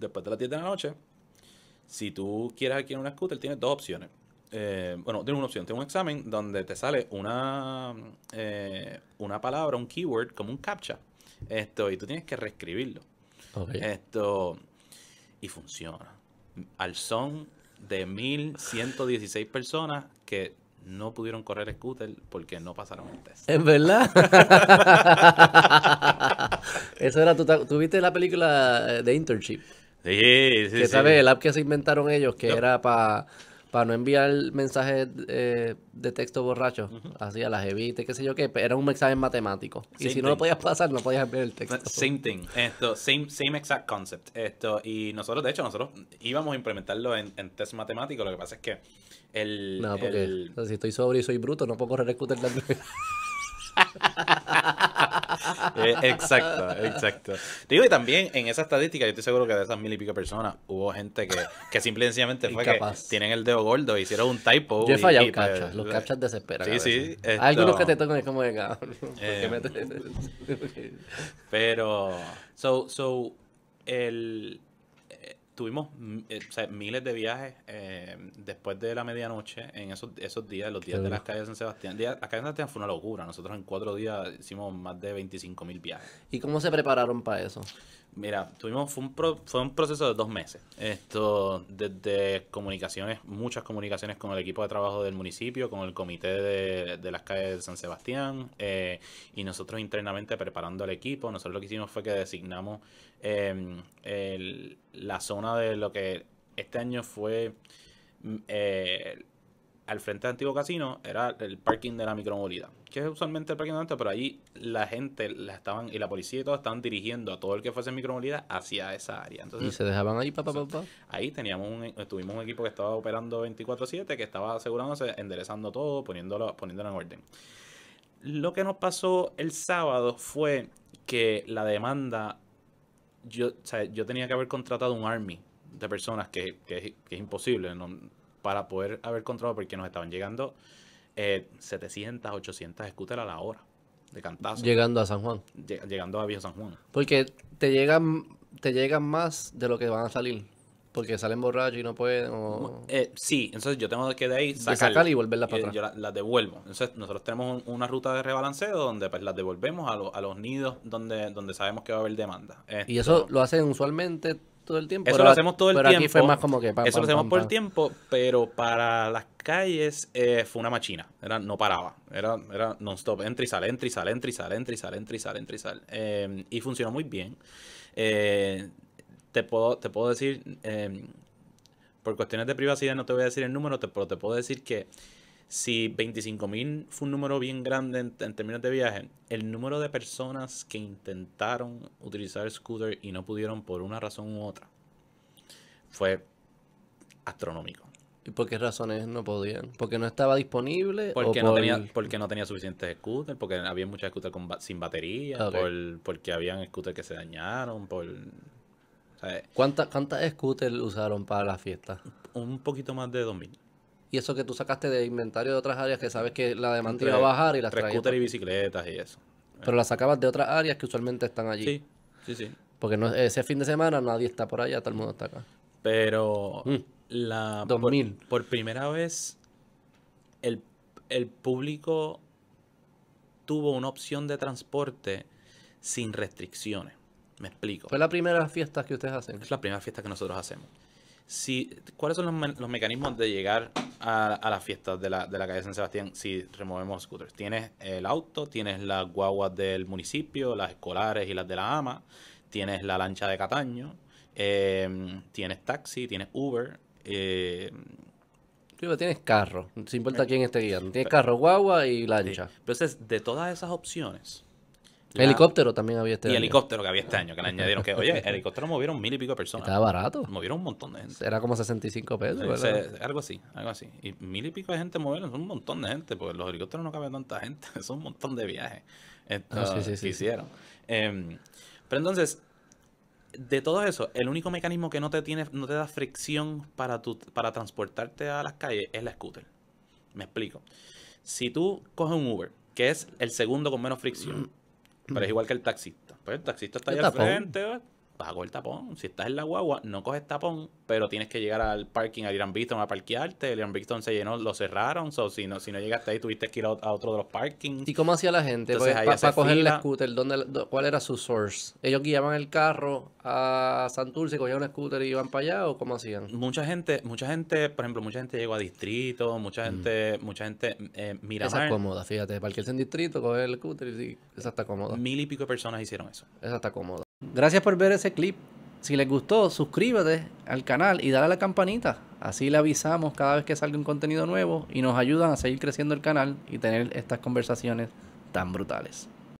después de las 10 de la noche, si tú quieres adquirir una scooter, tienes dos opciones. Eh, bueno, tienes una opción, tienes un examen donde te sale una, eh, una palabra, un keyword, como un captcha. Esto, y tú tienes que reescribirlo. Esto, y funciona. Al son de 1116 personas que no pudieron correr scooter porque no pasaron el test. ¿Es verdad? Eso era, tu. ¿tú la película eh, de Internship? Sí, sí, ¿Qué el app que se inventaron ellos que era para no enviar mensajes eh, de texto borracho, así a las evite qué sé yo qué, era un mensaje matemático. y si no lo podías pasar, no podías enviar el texto. Same thing, esto, same, same exact concept. Esto, y nosotros, de hecho, nosotros íbamos a implementarlo en, test matemático, lo que pasa es que el... No, porque si estoy sobre y soy bruto, no puedo correr el la... Eh, exacto, exacto. digo, y también en esa estadística, yo estoy seguro que de esas mil y pico personas hubo gente que, que simple y sencillamente fue que tienen el dedo gordo, hicieron un typo. Yo he fallado y, pues, los captchas desesperan. Sí, sí. Algunos que te tocan es como de cabrón. Eh, pero, so, so, el tuvimos mm, eh, miles de viajes eh, después de la medianoche en esos, esos días, los días de las calles de San Sebastián. acá las calles de San Sebastián fue una locura. Nosotros en cuatro días hicimos más de 25 mil viajes. ¿Y cómo se prepararon para eso? Mira, tuvimos, fue un, proceso de dos meses. Esto, desde comunicaciones, muchas comunicaciones con el equipo de trabajo del municipio, con el comité de, las calles de San Sebastián, eh, y nosotros internamente preparando al equipo. Nosotros lo que hicimos fue que designamos el la zona de lo que este año fue mm, eh, al frente del antiguo casino, era el parking de la micromovilidad, que es usualmente el parking de antes, pero ahí la gente la estaban, y la policía y todo estaban dirigiendo a todo el que fuese en hacia esa área. y se dejaban ahí, pa Ahí teníamos un, tuvimos un equipo que estaba operando 24-7, que estaba asegurándose, enderezando todo, poniéndolo, poniéndolo en orden. Lo que nos pasó el sábado fue que la demanda yo, yo tenía que haber contratado un army de personas que, es imposible para poder haber contratado porque nos estaban llegando 700, eh, 800 scooters a la hora de cantazo. Llegando a San Juan. llegando a Viejo San Juan. Porque te llegan, te llegan más de lo que van a salir porque salen borrachos y no pueden. Eh, sí, entonces yo tengo que de ahí sacar y volverla para eh, atrás. Yo las, devuelvo. Entonces nosotros tenemos una ruta de rebalanceo donde pues las devolvemos a, los nidos donde, sabemos que va a haber demanda. y eso este, lo hacen usualmente todo el tiempo. Eso pero, lo hacemos todo el tiempo. Aquí fue más como que Eso lo hacemos por el tiempo, pero para las calles eh, fue una machina. Era, no paraba. Era, era non-stop. Entra y sale, entra y sale, entra y sale, entra y sale, entra y sale, entra y sale. Em, y funcionó muy bien. Eh, te puedo, te puedo decir, em, por cuestiones de privacidad no te voy a decir el número, te, pero te puedo decir que si 25.000 fue un número bien grande en, términos de viaje, el número de personas que intentaron utilizar el scooter y no pudieron por una razón u otra fue astronómico. ¿Y por qué razones no podían? ¿Porque no estaba disponible? Porque, no, tenía, porque no tenía suficientes scooters, porque había muchas scooters sin batería, porque habían scooters que se dañaron, por ¿Cuántas scooters usaron para la fiesta? Un poquito más de 2000. Y eso que tú sacaste de inventario de otras áreas que sabes que la demanda iba a bajar y las scooters y bicicletas y eso. Pero las sacabas de otras áreas que usualmente están allí. Sí, sí, sí. Porque ese fin de semana nadie está por allá, todo el mundo está acá. Pero mm. Por, primera vez el público tuvo una opción de transporte sin restricciones. Me explico. ¿Fue la primera fiesta que ustedes hacen? Es la primera fiesta que nosotros hacemos. Si, ¿Cuáles son los, mecanismos de llegar a, las fiestas de la, de calle San Sebastián si removemos scooters? Tienes el auto, tienes las guaguas del municipio, las escolares y las de la AMA, tienes la lancha de Cataño, em, tienes taxi, tienes Uber. Eh, tienes carro, no importa eh, quién esté guiando. Tienes carro, guagua y lancha. Entonces, de todas esas opciones, Helicóptero también había este y año. Y helicóptero que había este año, que le añadieron que, oye, helicóptero movieron mil y pico de personas. Estaba barato. Movieron un montón de gente. Era como 65 pesos, algo así, algo así. Y mil y pico de gente movieron, son un montón de gente, porque los helicópteros no caben tanta gente, es un montón de viajes. Entonces, ah, hicieron. Em, pero entonces, de todo eso, el único mecanismo que no te tiene, no te da fricción para tu, para transportarte a las calles es la scooter. Me explico. Si tú coges un Uber, que es el segundo con menos fricción, pero es igual que el taxista. Pues el taxista está allá al frente, pago el tapón. Si estás en la guagua, no coges tapón, pero tienes que llegar al parking, a Irán a parquearte. El Irán se llenó, lo cerraron. So, si, no, si no llegaste ahí, tuviste que ir a, otro de los parkings. ¿Y cómo hacía la gente? Entonces, pues, para coger el scooter, ¿cuál era su source? ¿Ellos guiaban el carro a Santurce, cogían un scooter y iban para allá o cómo hacían? Mucha gente, mucha gente, por ejemplo, mucha gente llegó a distrito, mucha mm. gente, mucha gente eh, Esa es cómoda, fíjate, parquearse en distrito, coger el scooter y sí, esa está cómoda. Mil y pico personas hicieron eso. Esa está cómoda. Gracias por ver ese clip. Si les gustó, suscríbete al canal y dale a la campanita. Así le avisamos cada vez que salga un contenido nuevo y nos ayudan a seguir creciendo el canal y tener estas conversaciones tan brutales.